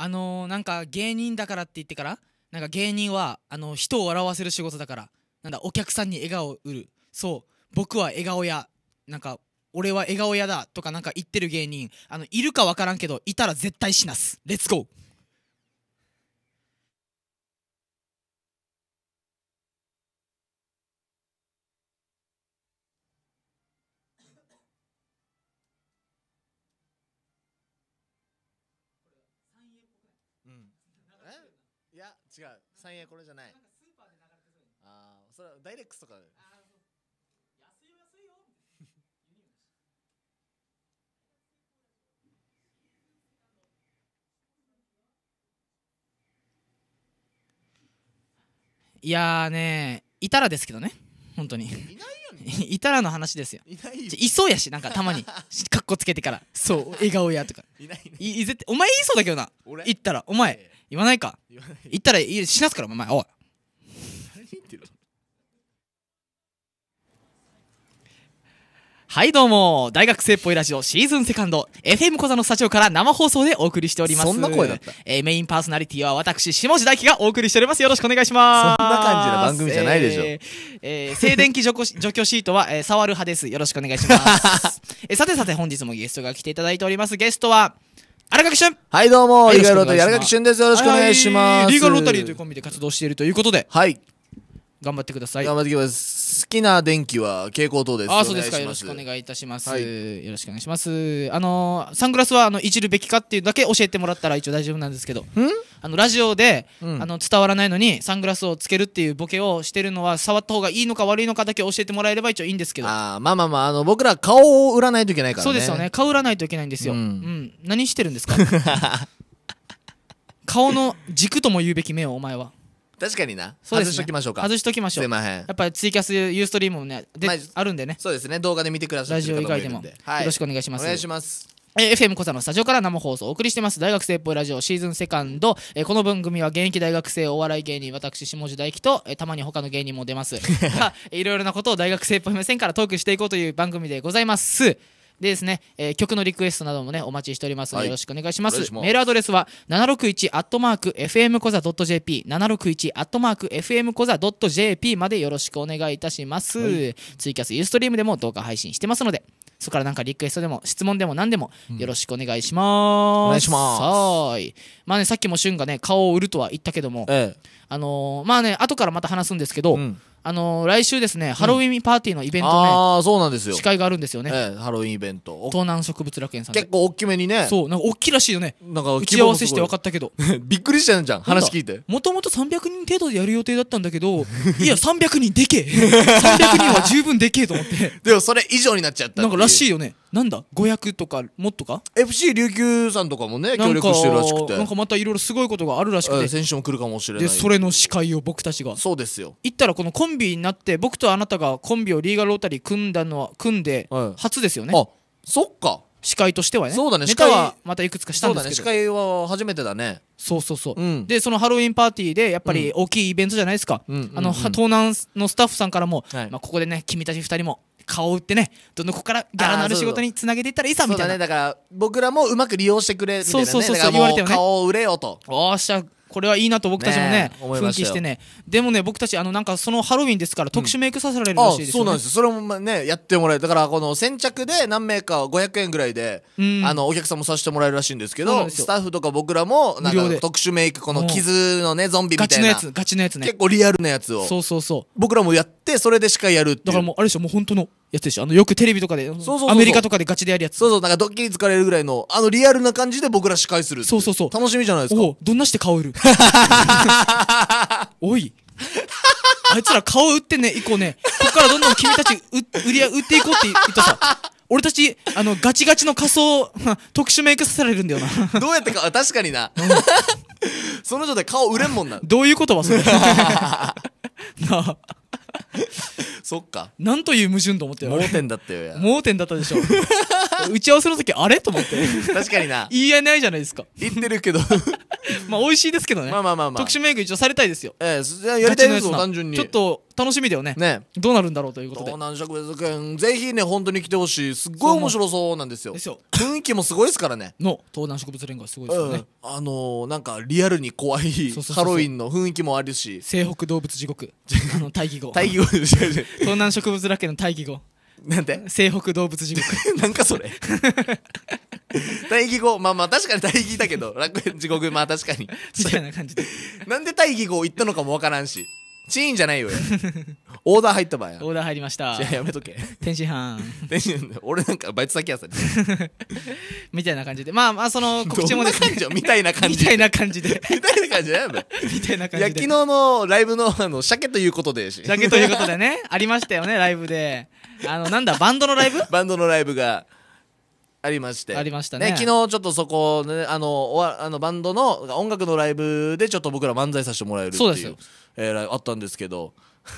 あのー、なんか芸人だからって言ってからなんか芸人はあの人を笑わせる仕事だからなんだお客さんに笑顔を売るそう僕は笑顔屋なんか俺は笑顔屋だとかなんか言ってる芸人あのいるか分からんけどいたら絶対死なすレッツゴーや違う3円これじゃないなんかスーパーで流れてそうああそれはダイレックスとかあそう安いよ安いよいやーねいたらですけどね本当にいないよねいたらの話ですよいないよいそうやしなんかたまに かっこつけてからそう笑顔やとかいないいい絶対お前言いそうだけどな俺言ったらお前言わないか言ったらい死なすからお前おい何言ってるはいどうも大学生っぽいラジオシーズンセカンド FM 小座のスタジオから生放送でお送りしておりますそんな声だった、えーメインパーソナリティは私下地大輝がお送りしておりますよろしくお願いしますそんな感じの番組じゃないでしょえーえー静電気除去除去シートは、えー、触る派ですよろしくお願いします、えーさてさて本日もゲストが来ていただいておりますゲストは荒垣俊はいどうも、リーガルロータリー荒垣俊ですよろしくお願いします、リーガルロータリーというコンビで活動しているということで、はい頑張ってください。頑張っていきますきな電気は蛍光灯です。あ、そうですか。よろしくお願いいたします。はい、よろしくお願いします。あのサングラスはあのいじるべきかっていうだけ教えてもらったら一応大丈夫なんですけど。あのラジオで、うん、あの伝わらないのにサングラスをつけるっていうボケをしてるのは触った方がいいのか悪いのかだけ教えてもらえれば一応いいんですけどあまあまあまああの僕ら顔を売らないといけないからねそうですよね顔売らないといけないんですよ、うん、うん、何してるんですか 顔の軸とも言うべき目をお前は確かにな、外しときましょうか外しときましょうすいませんやっぱりツイキャスユーストリームもねで、あるんでねそうですね動画で見てくださラってジオ以も外いでんもで、よろしくお願いしますお願いしますえ FM コサのスタジオから生放送をお送りしてます大学生っぽいラジオシーズンセカンド、えこの番組は現役大学生お笑い芸人私下地大輝と、えたまに他の芸人も出ます がいろいろなことを大学生っぽい目線からトークしていこうという番組でございますでですね、えー、曲のリクエストなどもねお待ちしておりますので、よろしくお願いします、メールアドレスは761アットマーク FM コザ .jp 761アットマーク FM コザ .jp までよろしくお願いいたします、はい、ツイキャスユーストリームでも動画配信してますのでそこからなんかリクエストでも質問でも何でもよろしくお願いします。うん、お願いします。はい。まあね、さっきもしゅんがね、顔を売るとは言ったけども、ええ、あのー、まあね、後からまた話すんですけど、うん、あのー、来週ですね、ハロウィンパーティーのイベントね、ああ、そうなんですよ。司会があるんですよね。ええ、ハロウィンイベント。東南植物楽園さん結構大きめにね。そう、なんか大きいらしいよね。なんか打ち合わせして分かったけど。びっくりしたんじゃん、話聞いて。もともと300人程度でやる予定だったんだけど、いや、300人でけえ。300 人は十分でけえと思って。でもそれ以上になっちゃった。なんからしいよね。なんだ500とかもっとか FC 琉球さんとかもね協力してるらしくてなんかまたいろいろすごいことがあるらしくて選手も来るかもしれないでそれの司会を僕たちがそうですよ行ったらこのコンビになって僕とあなたがコンビをリーガルロータリー組んだのは組んで初ですよね、はい、あそっか司会としてはねそうだね司会はまたいくつかしたんですけどそうだね司会は初めてだねそうそうそう、うん、でそのハロウィンパーティーでやっぱり大きいイベントじゃないですか、うん、あの、うんうん、東南のスタッフさんからも、はい、まあ、ここでね君たち2人も顔売ってねどこ子からギャラのある仕事につなげていったらいいさみたいな、ね、だから僕らもうまく利用してくれみたいな、ね、そうそうそう言われて顔を売れよとおっしゃこれはいいなと僕たちもね奮起してねでもね僕たちあのなんかそのハロウィンですから特殊メイクさせられるらしいですよ、ねうん、そうなんですそれもねやってもらえるだからこの先着で何名か500円ぐらいで、あのお客さんもさせてもらえるらしいんですけどスタッフとか僕らもなんか特殊メイクこの傷のねゾンビみたいなガチのやつガチのやつね結構リアルなやつをそうそうそう僕らもやってそれでしかやるってだからもうあれでしょもう本当のやつでしょあのよくテレビとかでアメリカとかでガチでやるやつそうそうなんかドッキリ疲れるぐらいのあのリアルな感じで僕ら司会するそうそうそう楽しみじゃないですかおどんなして顔売る おいあいつら顔売ってね以降ねこっからどんどん君たち売り売っていこうって言ったさ俺たち、あの、ガチガチの仮装、特殊メイクさせられるんだよな。どうやってか、確かにな。その人で顔売れんもんな。どういうことはそれ。なあ。そっかなんという矛盾と思ってよ盲点だったよや盲点だったでしょ 打ち合わせの時あれと思って確かにな言い合えないじゃないですか言ってるけど まあ美味しいですけどね。まあまあまあまあ。特殊メイク一応されたいですよ。ええー、やりたいですよ、単純に。ちょっと楽しみだよね。ね。どうなるんだろうということで。東南植物くん、ぜひね、本当に来てほしい。すっごい面白そうなんですよ。ですよ。雰囲気もすごいですからね。の、東南植物連合すごいですよね。うん、あのー、なんかリアルに怖いハロウィンの雰囲気もあるし。西北動物地獄。あの、大義語。大義語で東南植物楽園の大義語。なんて西北動物地獄 なんかそれ 大義語まあまあ確かに大義だけど楽園地獄まあ確かにみたいな感じでなんで大義語言ったのかも分からんしチーンじゃないよ。オーダー入った場合オーダー入りましたじゃあやめとけ。天津飯天津俺なんかバイト先やさ。みたいな感じでまあまあその告知もですねみたいな感じ。みたいな感じでみたいな感じだよ。みたいないや、昨日のライブの、あの、鮭ということでし。ということでねありましたよねライブであのなんだバンドのライブバンドのライブがありましてありましたね昨日ちょっとそこ、ね、あのおわあのバンドの音楽のライブでちょっと僕ら漫才させてもらえるっていうそうですよえー、あったんですけど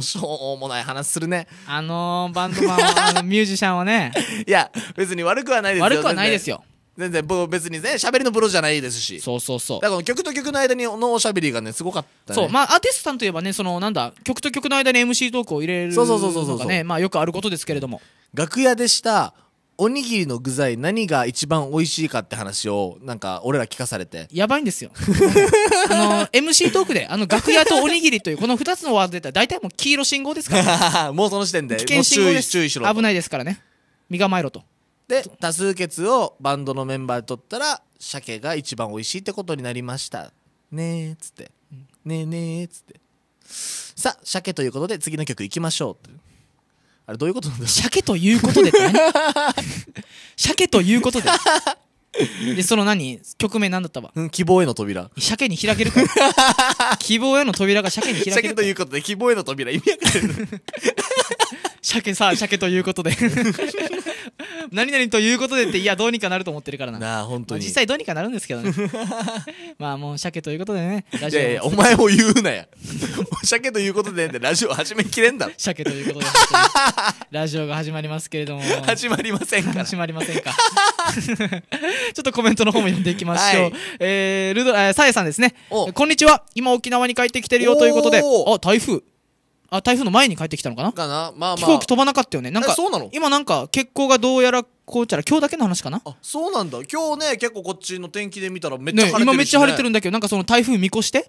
しょうもない話するねあのー、バンドマンあの ミュージシャンはねいや別に悪くはないですよ悪くはないですよ全然別にね喋りのプロじゃないですしそうそうそうだから曲と曲の間にのおしゃべりがねすごかった、ね、そうまあアーティストさんといえばねそのなんだ曲と曲の間に MC トークを入れるそうねまあよくあることですけれども楽屋でしたおにぎりの具材何が一番美味しいかって話をなんか俺ら聞かされてやばいんですよ あの MC トークであの楽屋とおにぎりというこの2つのワード出たら大体もう黄色信号ですから、ね、もうその時点で危険信号です注意しろ危ないですからね身構えろとで多数決をバンドのメンバーで取ったら鮭が一番美味しいってことになりましたねえっつってねえねえっつってさあ鮭ということで次の曲いきましょうあれどういうことなんだろう鮭ということでって何 鮭ということででその何曲名何だったわうん希望への扉鮭に開けるか 希望への扉が鮭に開ける鮭ということで希望への扉意味わかる。鮭さ鮭ということで 何々ということでっていやどうにかなると思ってるからななあ本当に、まあ、実際どうにかなるんですけどね まあもう鮭ということでねラジオいやいやお前を言うなや鮭ということでってラジオ始めきれんだ 鮭ということでラジオが始まりますけれども始まりませんか始まりませんかちょっとコメントの方も読んでいきましょう、はい、えー、ルド、えー、さえさんですねこんにちは今沖縄に帰ってきてるよということであ台風あ台風の前に帰ってきたのかなかなまあまあ飛行機飛ばなかったよねなんかそうなの今なんか結構がどうやらこうちゃら今日だけの話かなあそうなんだ今日ね結構こっちの天気で見たらめっちゃ晴れてるし、ね、今めっちゃ晴れてるんだけどなんかその台風見越して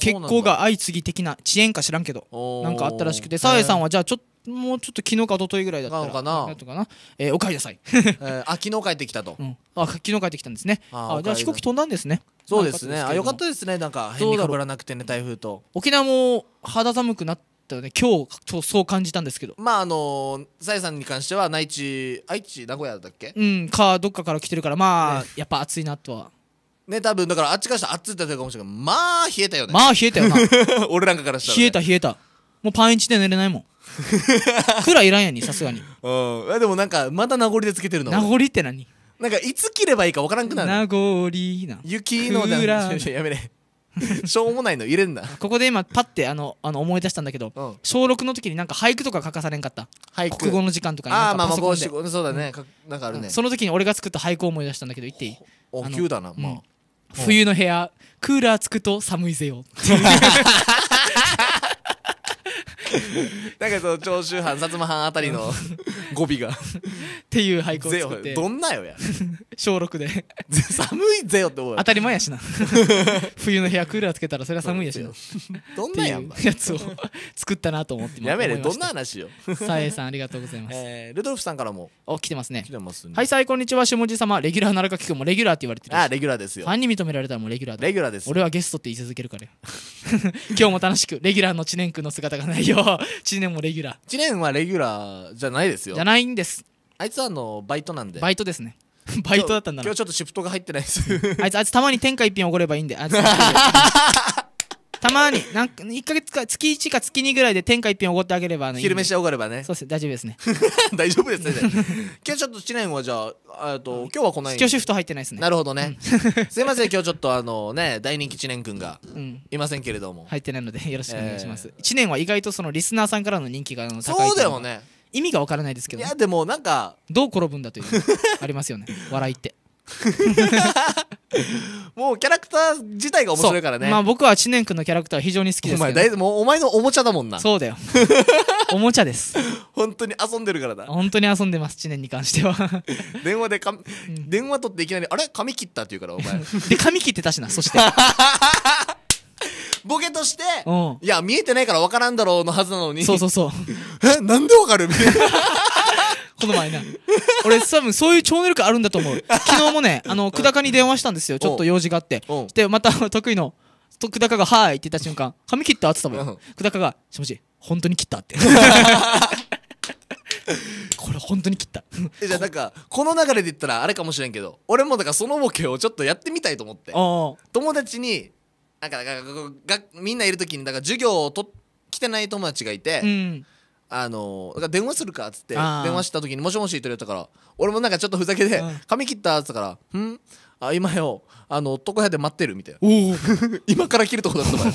結構が相次ぎ的な遅延か知らんけどなんかあったらしくて澤ーさんはじゃあちょっともうちょっと昨日か一昨日ぐらいだったのかなとかな、えー、お帰りなさい、えー、あ昨日帰ってきたと、うん、あ昨日帰ってきたんですねあじゃあ飛行機飛んだんですねそうですねあよかったですねなんか変にかぶらなくてね台風と沖縄も肌寒くなっったよね今日そう感じたんですけどまああのさえさんに関しては内地愛知名古屋だっけうんかどっかから来てるからまあ、ね、やっぱ暑いなとはね多分だからあっちからしたら暑いって言ったかもしれないけどまあ冷えたよねまあ冷えたよな 俺なんかからしたら、ね、冷えた冷えたもうパンイチで寝れないもん くらラいらんやにさすがにうんでもなんかまだ名残でつけてるの名残って何なんかいつ切ればいいか分からんくなる名残な雪のじゃやめれ しょうもないの入れんなここで今パッてあのあの思い出したんだけど、うん、小6の時になんか俳句とか書かされんかった国語の時間とかにああまあまあそうだね、うん、なんかあるね、うん、その時に俺が作った俳句を思い出したんだけど言っていいお急だなまあ、冬の部屋クーラーつくと寒いぜよ なんかその長州藩薩摩藩あたりの語尾がっていう俳句を作ってどんなよや小6で寒いぜよって思う当たり前やしな 冬の部屋クーラーつけたらそれは寒いやしなどんなやんいやつを作ったなと思ってやめれどんな話よさえさんありがとうございます、えールドルフさんからもお来てますね来てますねはいさいこんにちは下地様レギュラーな奈良垣君もレギュラーって言われてるあレギュラーですよファンに認められたらもうレギュラーだレギュラーです俺はゲストって言い続けるから 今日も楽しくレギュラーの知念君の姿がないよよ 知念もレギュラー知念はレギュラーじゃないですよじゃないんですあいつはあのバイトなんでバイトですね バイトだったんだな今日ちょっとシフトが入ってないですあいつあいつたまに天下一品おごればいいんであいつ たまに、なんか、一か月か、月一か月二ぐらいで天下一品おごってあげれば、ね。昼飯でおごればね。そうです、大丈夫ですね。大丈夫ですね。今日ちょっと知念はじゃあ、えっと、今日はこの今日シフト入ってないですね。なるほどね。すいません、今日ちょっとあのね、大人気知念くんがいませんけれども。入ってないので、よろしくお願いします。知念は意外とそのリスナーさんからの人気が高い。そうだよね。意味がわからないですけど、いや、でもなんか。どう転ぶんだという、ありますよね。笑いって。もうキャラクター自体が面白いからねまあ僕は知念君のキャラクター非常に好きですけどお前大もうお前のおもちゃだもんなそうだよ おもちゃです本当に遊んでるからだ本当に遊んでます知念に関しては 電話でか、うん、電話取っていきなり「あれ髪切った」って言うからお前で髪切ってたしなそしてボケとして、いや見えてないから分からんだろうのはずなのにそうそうそうえなんで分かるみたいなこの前な俺多分そういう超能力あるんだと思う 昨日もねあの久高に電話したんですよちょっと用事があってでまた 得意のと久高が「はい」って言った瞬間「髪切った?」って言ったもん久高が「しもし本当に切った」って これ本当に切ったじゃあなんかこの流れで言ったらあれかもしれんけど俺もだからそのボケをちょっとやってみたいと思って友達になんかみんないる時にだから授業をと来てない友達がいて、うんあのだから電話するかっつって電話した時に「もしもし」言ってるやつたから俺もなんかちょっとふざけで「髪切った?」っつったから「うんあ今よあの男屋で待ってる」みたいな 今から切るとこだったから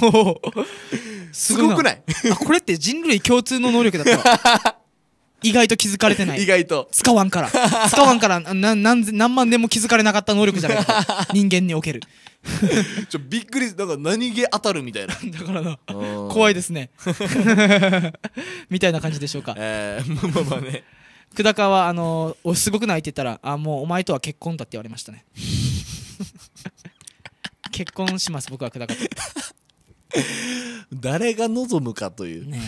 すごくないこれって人類共通の能力だったわ意外と気づかれてない。意外と。使わんから。使わんから、な何何万年も気づかれなかった能力じゃないか。人間における。ちょびっくりだから何気当たるみたいな だからな怖いですねみたいな感じでしょうかええー、まあまあね久高はあのー、すごく泣いてたら「あもうお前とは結婚だ」って言われましたね結婚します僕は久高と誰が望むかというね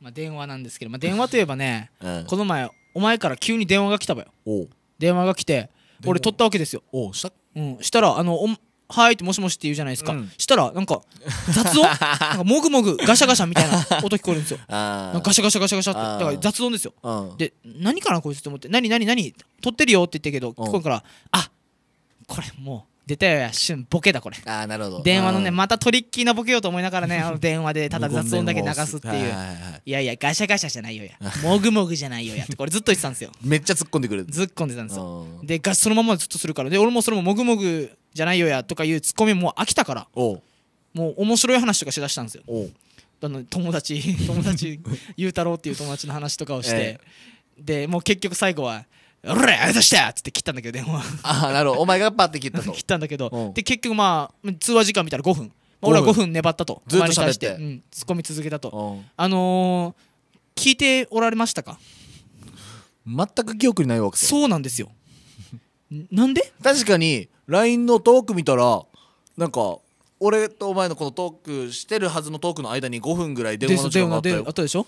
まあ、電話なんですけど、まあ、電話といえばね、う んこの前お前から急に電話が来たわよ電話が来て俺取ったわけですよ、おうしたうん、したらあのおん「はい」って「もしもし」って言うじゃないですか、うんしたらなんか雑音 なんかもぐもぐガシャガシャみたいな 音聞こえるんですよガシャガシャガシャガシャってだから雑音ですよで何かなこいつって思って「何何何取ってるよ」って言ってけど聞こえるから「あこれもう出たよやしゅんボケだこれああなるほど電話のねまたトリッキーなボケようと思いながらね あの電話でただ雑音だけ流すっていう、いやいやガシャガシャじゃないよや もぐもぐじゃないよやってこれずっと言ってたんですよめっちゃ突っ込んでくる突っ込んでたんですよでガそのままずっとするからで俺もそれももぐもぐじゃないよやとかいうツッコミも飽きたからもう面白い話とかしだしたんですよあの友達友達 ゆうたろうっていう友達の話とかをして、でもう結局最後は「「おらあざした!」っつって切ったんだけど電話ああなるほどお前がパッて切ったと切ったんだけど、うんで結局まあ通話時間見たら5分俺は5分粘ったとずっと喋っておうん、突っ込み続けたとうんあのー、聞いておられましたか全く記憶にないわけそうなんですよなんで確かに LINE のトーク見たらなんか俺とお前のこのトークしてるはずのトークの間に5分ぐらい電話の時間があったでよあったでしょ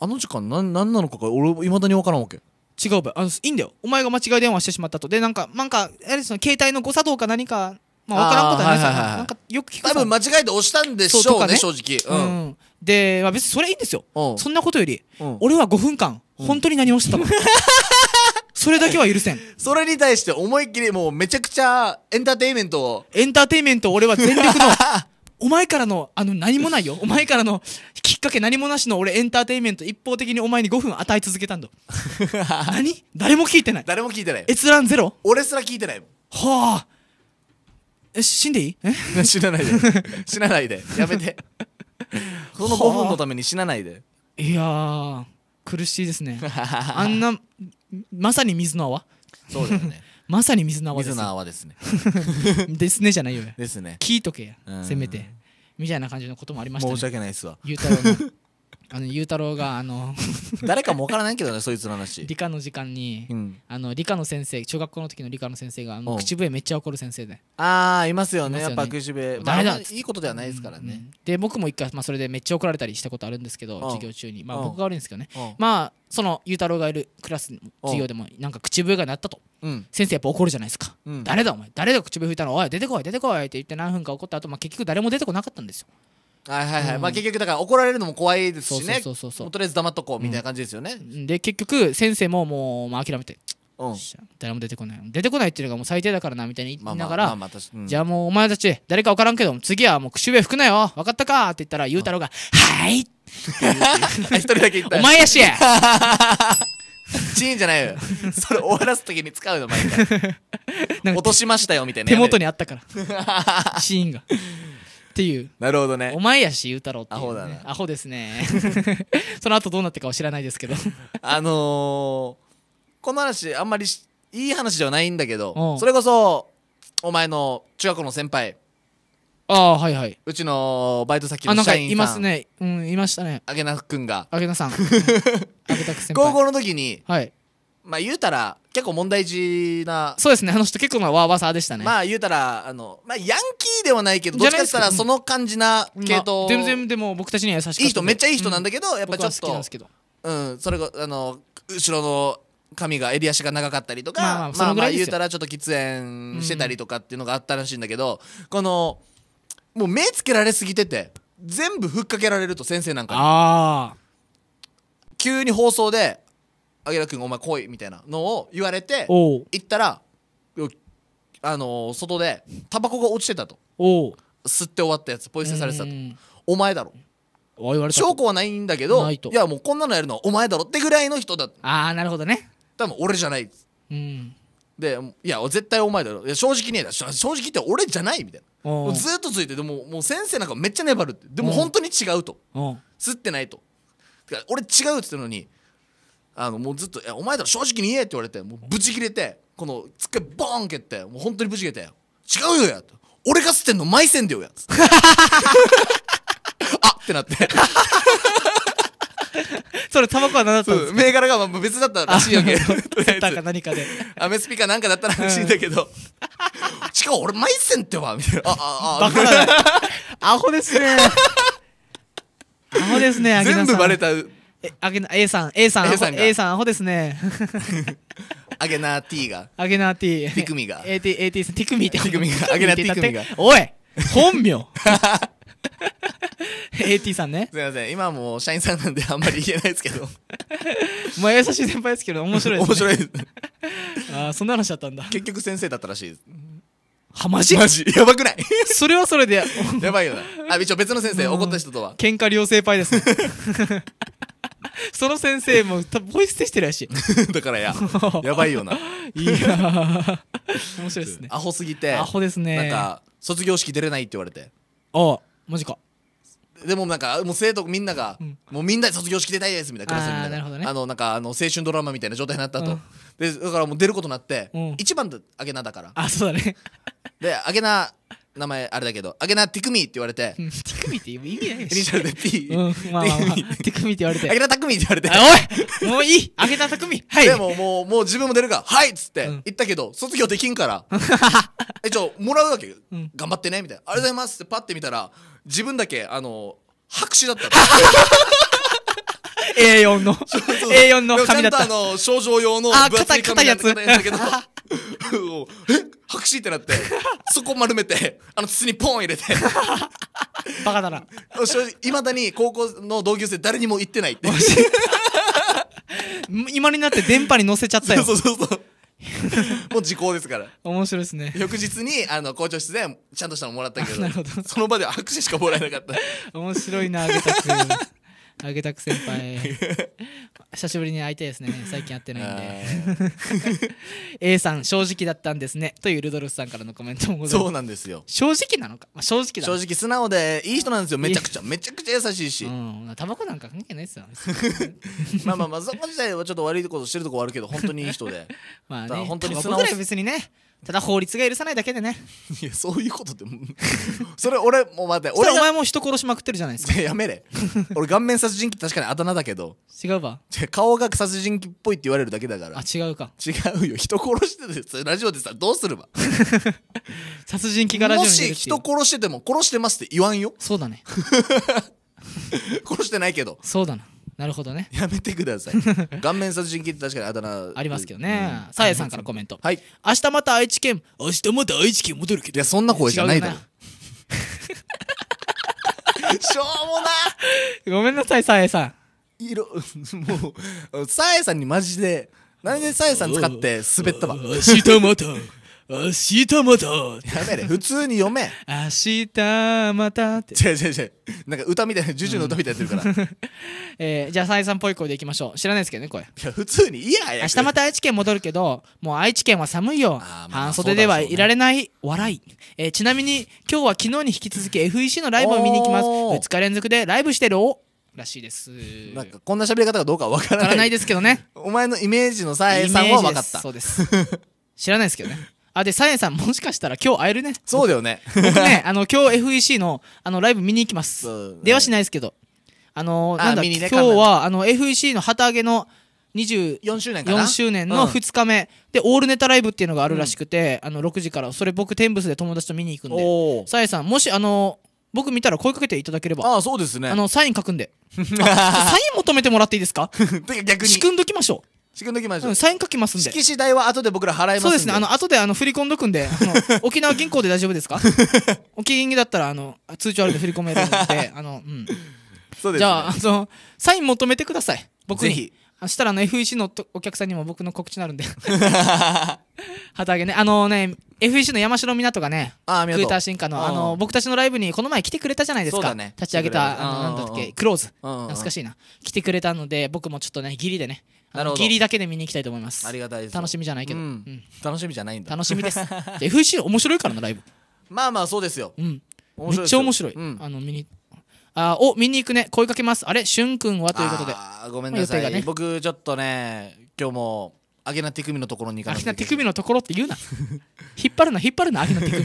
あの時間なんななのかが俺いまだに分からんわけ違うばあのいいんだよお前が間違い電話してしまったとでなんかなんかあれその携帯の誤作動か何かまあ分からんことはないさ、はいはい、なんかよく聞く多分間違えて押したんでしょうねね正直、うん、うん、で、まあ、別にそれいいんですよそんなことより、俺は5分間本当に何をしてたの、それだけは許せん。それに対して思いっきりもうめちゃくちゃエンターテイメントを。エンターテイメント俺は全力の、お前からの、あの、何もないよ。お前からの、きっかけ何もなしの俺エンターテインメント一方的にお前に5分与え続けたんだ 何誰も聞いてない誰も聞いてない閲覧ゼロ俺すら聞いてないもんはあえ死んでいいえ 死なないで 死なないでやめてその5分のために死なないでいやー苦しいですねあんなまさに水の泡そうだよねまさに水の泡です水の泡ですねですねじゃないよですね聞いとけや、うんせめてみたいな感じのこともありましたね申し訳ないですわゆうたろうのあの雄太郎があの 誰かも分からないけどねそいつの話理科の時間に、うん、あの理科の先生小学校の時の理科の先生が口笛めっちゃ怒る先生でああいますよね、ね、やっぱ口笛誰だ、まあ、いいことではないですからね、うんうん、で僕も一回、まあ、それでめっちゃ怒られたりしたことあるんですけど授業中にまあ僕が悪いんですけどねまあその雄太郎がいるクラス授業でもなんか口笛が鳴ったと、うん、先生やっぱ怒るじゃないですか、うん、誰だお前誰が口笛吹いたのおい出てこい出てこいって言って何分か怒った後、まあ結局誰も出てこなかったんですよはいはいはい、うんまあ結局だから怒られるのも怖いですしねそうそうそうそうとりあえず黙っとこうみたいな感じですよね、で結局先生ももう、まあ、諦めてうん誰も出てこない出てこないっていうのがもう最低だからなみたいに言いながら、まあまあ確かうんじゃあもうお前たち誰か分からんけど次はもう口笛吹くなよ分かったかって言ったらゆうたろうが「はい 一人だけ言ったお前やし!」チーンじゃないよそれ終わらす時に使うの毎回 な落としましたよみたいな手元にあったからシーンがっていう。なるほどね。お前やし、言うたろって、ね、アホだな。アホですね。その後どうなってかは知らないですけど。あのー、この話、あんまりいい話じゃないんだけど、それこそ、お前の中学校の先輩。ああ、はいはい。うちのバイト先の社員さん。いますね。うん、いましたね。あげなくんが。あげなさん。あげたく先輩。高校の時に、はい。まあ言うたら結構問題児なそうですねあの人結構まあワーワーサーでしたねまあ言うたらあの、まあ、ヤンキーではないけどどっちかって言ったらその感じな系統、全然でも僕たちには優しい。いい人めっちゃいい人なんだけど、やっぱちょっとうんそれがあの後ろの髪が襟足が長かったりとか、まあまあ、言うたらちょっと喫煙してたりとかっていうのがあったらしいんだけど、このもう目つけられすぎてて全部ふっかけられると先生なんかに急に放送であげお前来いみたいなのを言われて行ったらあのー、外でタバコが落ちてたと吸って終わったやつポイ捨てされてたとお前だろ証拠はないんだけどいやもうこんなのやるのはお前だろってぐらいの人だああなるほどね多分俺じゃない、うん、でいや絶対お前だろいや正直ねえだ正直言って俺じゃないみたいなずっとついてでももう先生なんかめっちゃ粘るってでも本当に違うと吸ってないと俺違うっつってのにあのもうずっと「お前だろ正直に言え」って言われてもうブチ切れてこの机ボーン蹴ってもう本当にブチ切れて「違うよや」俺が吸ってんのマイセンデオや」あってなって。それタバコは何だったんですか銘柄がまあ別だったらしいわけ何 か何かでアメスピか何かだったらしいんだけど、しかも俺マイセンってはみたいなあああバあだアホですねアホですね全部あレたえ、あげな、A さん、A さん、A さん A さんアホですね。アゲナー T があげな T。ティクミが AT、AT さん、ティクミって。ティクミがティクミがおい本名 AT さんね。すいません今もう社員さんなんであんまり言えないですけど まあ優しい先輩ですけど、面白いです、面白いですああ、そんな話だったんだ。結局先生だったらしいですは、まじマジやばくないそれはそれで、やばいよなあ一応別の先生怒った人とは喧嘩両成敗ですね。その先生も多分ボイステしてるらしい だからや やばいよないや面白いですねアホすぎてアホですねなんか卒業式出れないって言われてああマジかでもなんかもう生徒みんなが、うん、もうみんなで卒業式出たいですみたいなクラスみなね、あのなんかあの青春ドラマみたいな状態になったと、うん、でだからもう出ることになって、うん、1番で、あげなだからあそうだねであげな名前あれだけど「あげなティクミ」って言われてティクミって意味ないイニしシャルで T うんまあまあまって言われてあげなたくみって言われておいもういいあげな、たくみはいでももうもう自分も出るから「はい!」っつって言ったけど卒業できんから「えちょもらうだけん頑張ってね」みたいな「ありがとうございます」ってパッて見たら自分だけあの白紙だったの A4 の A4 の紙だっちゃんとあの症状用のあ硬いやつえ白紙ってなって そこ丸めてあの筒にポン入れてバカだな。いまだに高校の同級生誰にも言ってないって 今になって電波に乗せちゃったよ。そうそうそうもう時効ですから面白いですね。翌日にあの校長室でちゃんとしたのもらったけどなるほどその場では拍手しかもらえなかった面白いな、あげたく。あげたく先輩。久しぶりに会いたいですね最近会ってないんで A さん正直だったんですねというルドルフさんからのコメントもそうなんですよ正直なのか、まあ、正直だ正直素直でいい人なんですよめちゃくちゃめちゃくちゃ優しいし、うん、タバコなんか関係ないですよ まあまあまあそこ自体はちょっと悪いことしてるとこはあるけど本当にいい人で まあね本当に素直ぐら別にねただ法律が許さないだけでね いやそういうことって それ俺もう待って俺お前も人殺しまくってるじゃないですかや やめれ俺顔面殺人鬼確かにあだ名だけど違うわ顔が殺人鬼っぽいって言われるだけだからあ違うか違うよ人殺しててラジオでさどうすれば殺人鬼がラジオもにもし人殺してても殺してますって言わんよそうだね殺してないけどそうだななるほどねやめてください 顔面殺人鬼って確かにあだ名ありますけどねさや、うん、さんからコメントはい明日また愛知県明日また愛知県戻るけどいやそんな声じゃないだろ しょうもなごめんなさいさやさん色 もうさやさんにマジで何でさやさん使って滑ったわ明日また明日またやめれ、普通に読め。明日またって。違う違う違う。なんか歌みたいな、ジュジュの歌みたいになってるから。えー、じゃあ、サイさんっぽい声でいきましょう。知らないですけどね、声。いや、普通にいいや、明日また愛知県戻るけど、もう愛知県は寒いよ。あまあ半袖ではいられない、笑い。えーちなみに、今日は昨日に引き続き FEC のライブを見に行きます。二2日連続でライブしてるおらしいです。なんか、こんな喋り方がどうかわからわなかい。らないですけどね。お前のイメージのサイさんは分かった。そうです。知らないですけどね。あでサヤンさんもしかしたら今日会えるねそうだよね僕ねあの今日 FEC のあのライブ見に行きます電はしないですけどあのなんだ、ね、今日はあの FEC の旗揚げの24周年か4周年の2日目、うん、でオールネタライブっていうのがあるらしくて、うん、あの6時からそれ僕天仏で友達と見に行くんでさやさんもしあの僕見たら声かけていただければああそうですねあのサイン書くんで サイン求めてもらっていいですか 逆に仕組んどきましょう試験書きましょう、うん、サイン書きますんで色紙代は後で僕ら払いますそうですねあの後であの振り込んどくんであの 沖縄銀行で大丈夫ですか 入りだったらあの通帳あるんで振り込めるので あの、うん、そうです、ね、じゃあそのサイン求めてください僕にぜひそしたらの FEC のお客さんにも僕の告知になるんで旗揚げね。あのね、FEC の山城港がね、あクーター進化の、あの、僕たちのライブにこの前来てくれたじゃないですか。ね、立ち上げた、あの、なんだっけ、クローズ。懐かしいな。来てくれたので、僕もちょっとね、ギリでね、なるほどだけで見に行きたいと思いますありがたいです楽しみじゃないけど、うん楽しみじゃないんだ楽しみです FC 面白いからなライブ、まあまあそうですようん、めっちゃ面白い、あの見にあお見に行くね声かけますあれしゅんくんはということであごめんなさい、僕ちょっとね今日もアゲナ手首のところに行かアなキナ手首のところって言うな 引っ張るな引っ張るなアゲナ手首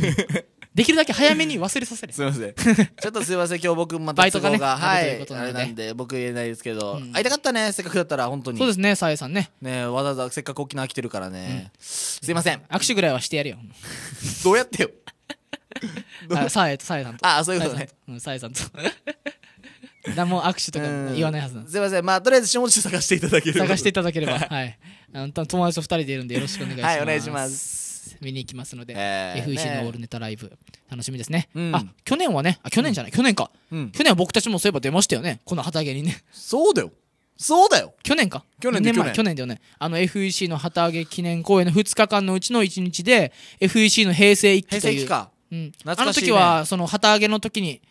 できるだけ早めに忘れさせるすいません ちょっとすいません今日僕またバイトがねはいなんで僕言えないですけど、うん、会いたかったねせっかくだったら本当にそうですねさえさんねねわざわざせっかく沖縄来てるからね、うん、すいません握手ぐらいはしてやるよどうやってよ さえさえさんとあそういうことねさえさんと 何も握手とか言わないはずすいませんまあとりあえず下地探していただければ探していただければはいあ友達と二人でいるんでよろしくお願いしますはいお願いします見に行きますので、えー、FEC のオールネタライブ、楽しみですね、うん、あ去年はねあ去年じゃない、うん、去年か、うん、去年は僕たちもそういえば出ましたよねこのげにねそうだよそうだよ去年か去年去年去年だよねあの FEC の旗揚げ記念公演の2日間のうちの1日で FEC の平成1期という、ね、あの時はその旗揚げの時に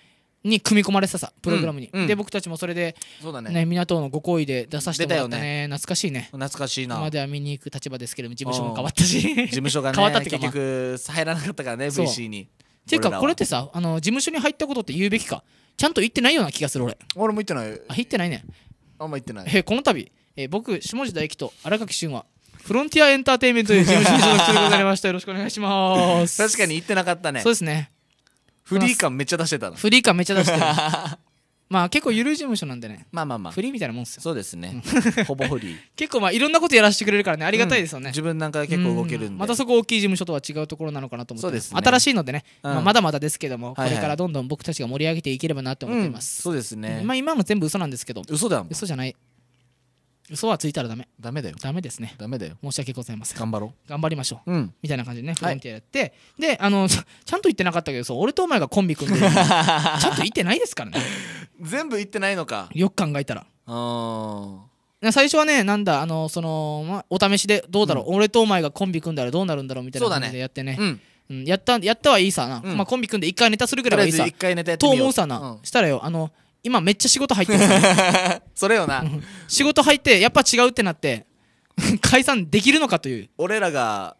に組み込まれてたさプログラムに、うんうんで僕たちもそれで、そうだねね、港のご好意で出させてもらったね懐かしいね懐かしいな今では見に行く立場ですけれども事務所も変わったし務所がね 変わったって結局入らなかったからね VC にていうかこれってさあの事務所に入ったことって言うべきかちゃんと言ってないような気がする俺俺も言ってないあ言ってないねあんま言ってないえーこの度、えー僕下地大樹と新垣俊はフロンティアエンターテインメントという事務所に所属することになりましたよろしくお願いします 確かに言ってなかったねそうですねフリー感めっちゃ出してたのフリー感めっちゃ出してた。まあ結構ゆるい事務所なんでねまあまあまあフリーみたいなもんっすよそうですねほぼフリー 結構まあいろんなことやらせてくれるからねありがたいですよね、うん、自分なんか結構動けるんでまたそこ大きい事務所とは違うところなのかなと思ってそうです、ね、新しいのでね、うん、まあ、まだまだですけども、これからどんどん僕たちが盛り上げていければなと思っています、うん、そうですね、まあ今の全部嘘なんですけど嘘だ嘘じゃない嘘はついたらダメダメだよダメですねダメだよ申し訳ございません頑張ろう頑張りましょう、うん、みたいな感じでねフロンティアやって、はい、であのちゃんと言ってなかったけどそう俺とお前がコンビ組んで ちゃんと言ってないですからね全部言ってないのかよく考えたらあ最初はねなんだあのその、まお試しでどうだろう、うん、俺とお前がコンビ組んだらどうなるんだろうみたいな感じでやってね、ね、うん、やったやったはいいさな、まあ、コンビ組んで一回ネタするぐらいはいいさと思うさな、したらよあの今めっちゃ仕事入ってる、ね、それよな仕事入ってやっぱ違うってなって 解散できるのかという俺らが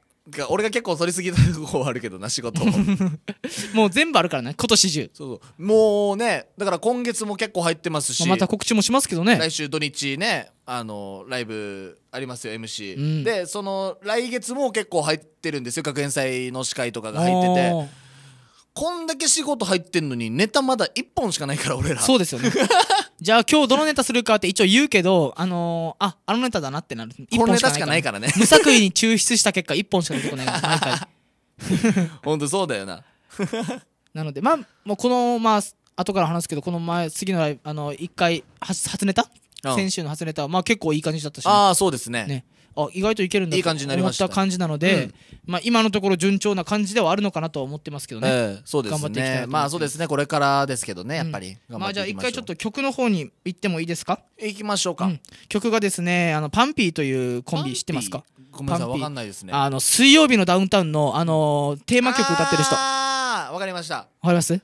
俺が結構取りすぎたとこあるけどな仕事 もう全部あるからね今年中そうそうもうねだから今月も結構入ってますしまた告知もしますけどね来週土日ねあのライブありますよ MC、うん、でその来月も結構入ってるんですよ学園祭の司会とかが入っててこんだけ仕事入ってんのにネタまだ1本しかないから俺らそうですよね じゃあ今日どのネタするかって一応言うけどあのー、ああのネタだなってなる1本しかないからねからね無作為に抽出した結果1本しか出てこないから毎回ほんとそうだよな なのでまあもうこのまあ後から話すけどこの前次のライブあの1回初ネタ、先週の初ネタはまあ結構いい感じだったし、ね、ああそうですねねあ意外といけるんだい感じになりましたた感じなので、うんまあ、今のところ順調な感じではあるのかなと思ってますけどね、えそうですね頑張っていきたいますまあそうですねこれからですけどねやっぱり、頑ま張あじゃていき一まゃあ一回ちょっと曲の方に行ってもいいですか、行きましょうか、うん曲がですねあのパンピーというコンビ知ってますかごめんなさいわかんないですねあの水曜日のダウンタウンの、あのーテーマ曲歌ってる人ああわかりましたかります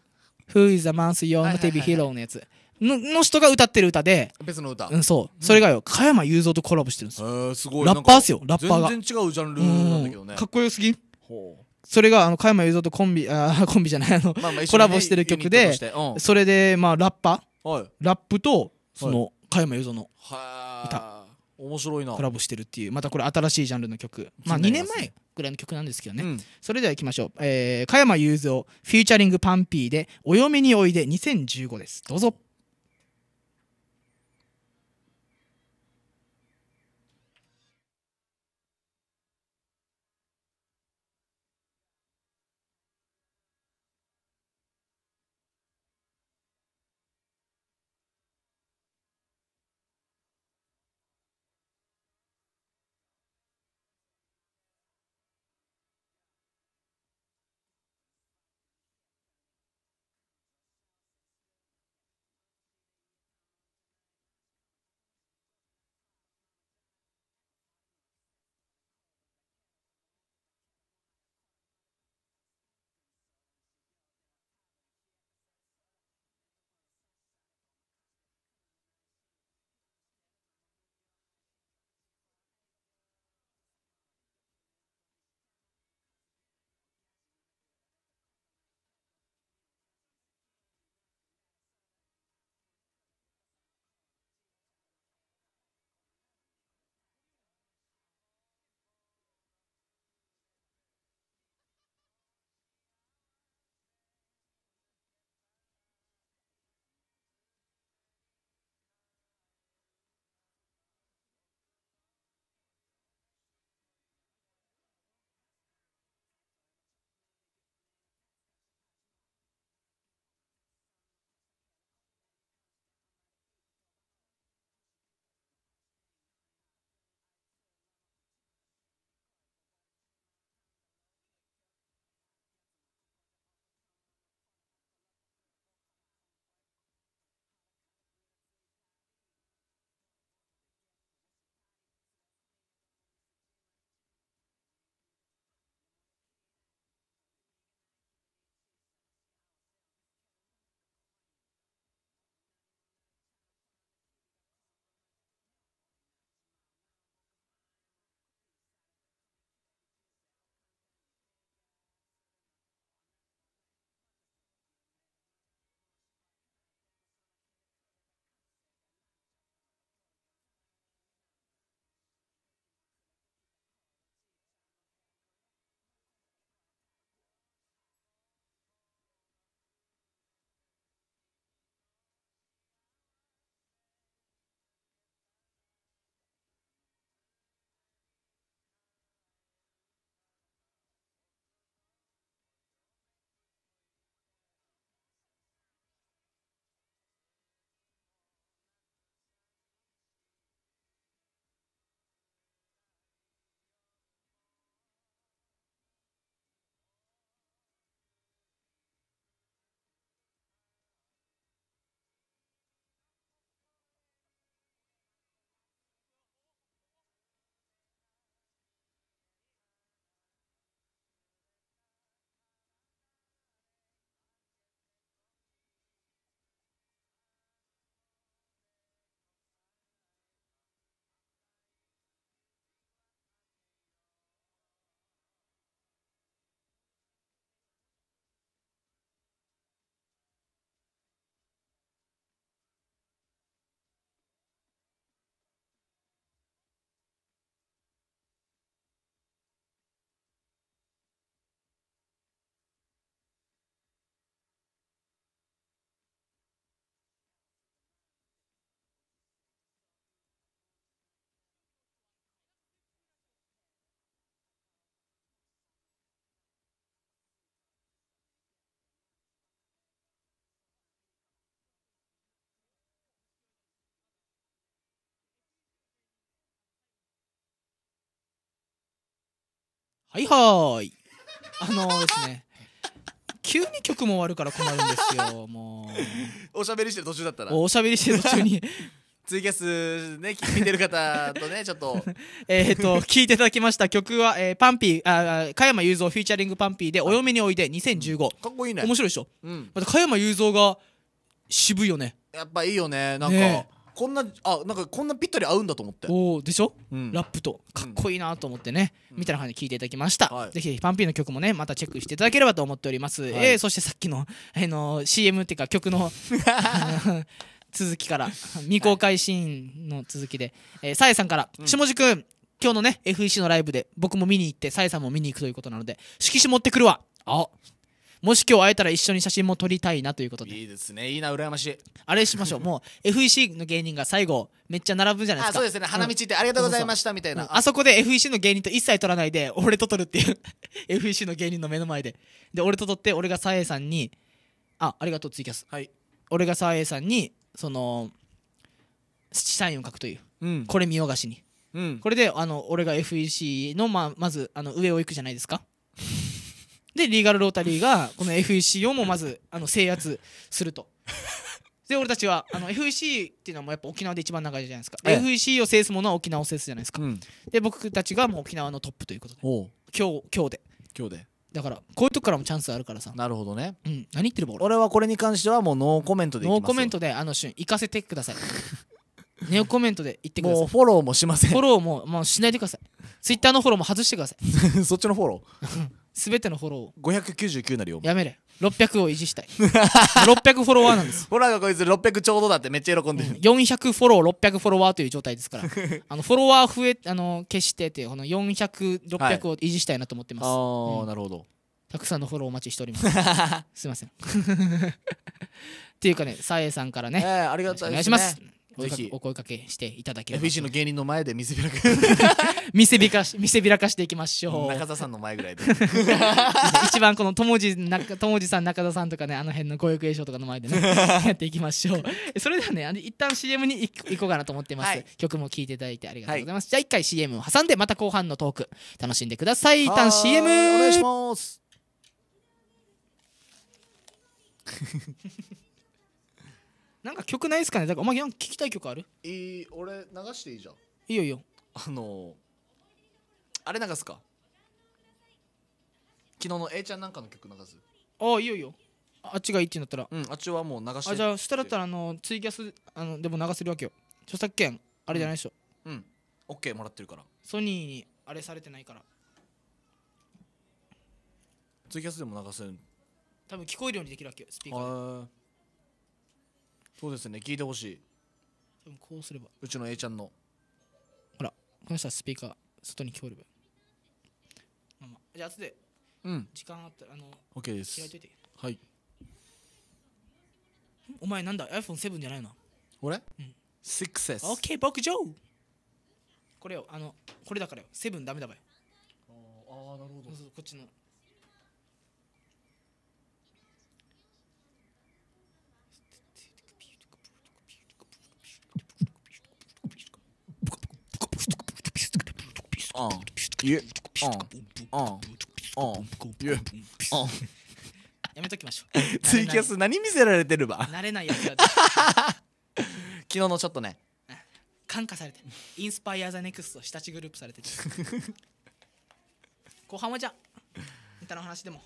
?Who is a man 水曜のテレビヒーローのやつ、のの人が歌ってる歌で別の歌うんそう、それがよ加山雄三とコラボしてるんですよへすごいラッパーっすよラッパーが全然違うジャンルなんだけどねかっこよすぎほうそれがあの加山雄三とコンビあ コンビじゃないあの、まあまあコラボしてる曲で、それでまあラッパはいラップとその加山雄三の歌面白いなコラボしてるっていうまたこれ新しいジャンルの曲まあ2年前ぐらいの曲なんですけどね、うん、それではいきましょう、えー、加山雄三フューチャリングパンピーで「お嫁においで2015」ですどうぞ。はいはーい。あのー、ですね。急に曲も終わるから困るんですよ。もう。おしゃべりしてる途中だったらおしゃべりしてる途中に、ツイキャスね聞い てる方とねちょっと えっと、聴いていただきました曲は、えーパンピー、あー、加山雄三フィーチャリングパンピーで、お嫁においで2015。かっこいいね面白いでしょ。うんまた加山雄三が渋いよね。やっぱいいよねなんか、ねこんなあなんかこんなぴったり合うんだと思っておおでしょ、うん、ラップとかっこいいなと思ってね、うん、みたいな感じで聴いていただきました、はい、ぜひパンピーの曲もねまたチェックしていただければと思っております、はい、えー、そしてさっきの、えー、の CM っていうか曲の 続きから未公開シーンの続きで、えー、さえさんから、うん、下地君今日のね FEC のライブで僕も見に行ってさえさんも見に行くということなので色紙持ってくるわあもし今日会えたら一緒に写真も撮りたいなということでいいですねいいな羨ましいあれしましょうもう FEC の芸人が最後めっちゃ並ぶじゃないですかそうですね花道ってありがとうございましたみたいな、あそこで FEC の芸人と一切撮らないで 俺と撮るっていう FEC の芸人の目の前でで俺と撮って俺がさえさんにあありがとうツイキャス、はい、俺がさえさんにそのサインを書くという、うん、これ見よがしに、うん、これであの俺が FEC の、まあ、まずあの上を行くじゃないですかでリーガルロータリーがこの FEC をもまずあの制圧すると。で俺たちはあの FEC っていうのはもうやっぱ沖縄で一番長いじゃないですか、ええ、FEC を制すものは沖縄を制すじゃないですか、うん、で僕たちがもう沖縄のトップということで今日今日で今日でだからこういうとこからもチャンスあるからさなるほどね、うん、何言ってる俺はこれに関してはもうノーコメントでノーコメントであの瞬行かせてください ネオコメントで言ってくださいもうフォローもしませんフォローももうしないでくださいツイッターのフォローも外してください そっちのフォローすべてのフォロー599なるよやめれ600を維持したい600フォロワーなんですほらこいつ600ちょうどだってめっちゃ喜んでる、うん、400フォロー600フォロワーという状態ですから あのフォロワー増えあの消してってこの400600、を維持したいなと思ってます、ああ、うん、なるほどたくさんのフォローお待ちしております すいません っていうかねさえさんからね、えー、ありがとうございます、お願いしますぜひお声かけしていただければ f c の芸人の前で見せびらか 見せびかし見せびらかしていきましょう中澤さんの前ぐらいで 一番この友治友治さん中田さんとかねあの辺の公約英賞とかの前でね やっていきましょうそれではねあの一旦 CM に行こうかなと思ってます、はい、曲も聴いていただいてありがとうございます、はい、じゃあ一回 CM を挟んでまた後半のトーク楽しんでください一旦 CM お願いしますなんか曲ないっすかねだからお前聞きたい曲あるいい俺流していいじゃんいいよいいよあのー、あれ流すか昨日の A ちゃんなんかの曲流すああいいよいいよあっちがいいってなったらうんあっちはもう流してあじゃあそしたらったらあのツイキャスあのでも流せるわけよ著作権あれじゃないでしょうん、うん、OK もらってるからソニーにあれされてないからツイキャスでも流せる多分聞こえるようにできるわけよスピーカーでそうですね聞いてほしい多分こうすればうちの A ちゃんのほらこの人はスピーカー外に聞こえる分、まあまあ、じゃあ後でうん時間あったらあの OK です開いといてはいお前なんだ iPhone7 じゃないの俺、うん、?6S OK 僕ジョーこれよあのこれだからよ7ダメだばよああなるほどこっちの on, yeah, on, on, on, yeah, on. やめときましょう。ツイキャス何見せられてるば慣れないやつ昨日のちょっとね。感化されてインスパイアザネクスト、日立グループされてる。後半はじゃあ、ネタの話でも。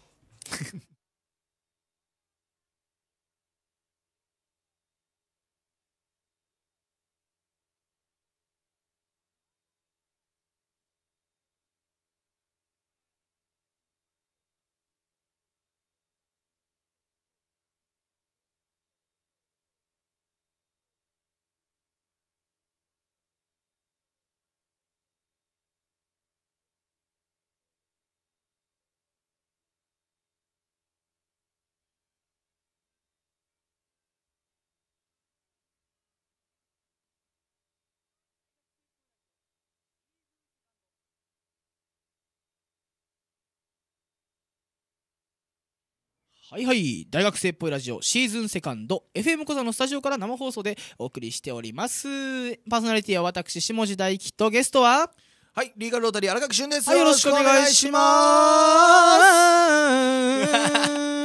はいはい。大学生っぽいラジオシーズンセカンド FM 小座のスタジオから生放送でお送りしております。パーソナリティは私、下地大輝とゲストははい、リーガルロータリー荒垣俊です、はい。よろしくお願いしま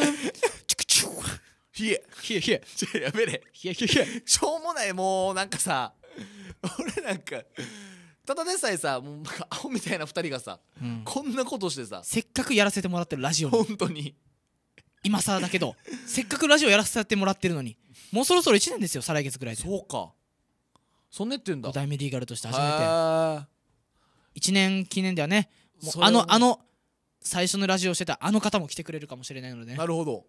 す。チクチュヒえヒえヒえやべれいや、いや、いや、しょうもないもうなんかさ俺なんかただでさえさもうなんかアホみたいな二人がさ、うん、こんなことしてさせっかくやらせてもらってるラジオ本当に今更だけどせっかくラジオやらせてもらってるのにもうそろそろ1年ですよ再来月ぐらいでそうかそんねってんだ5代ディーガルとして初めて1年記念ではねもうあのあの最初のラジオしてたあの方も来てくれるかもしれないのでねなるほど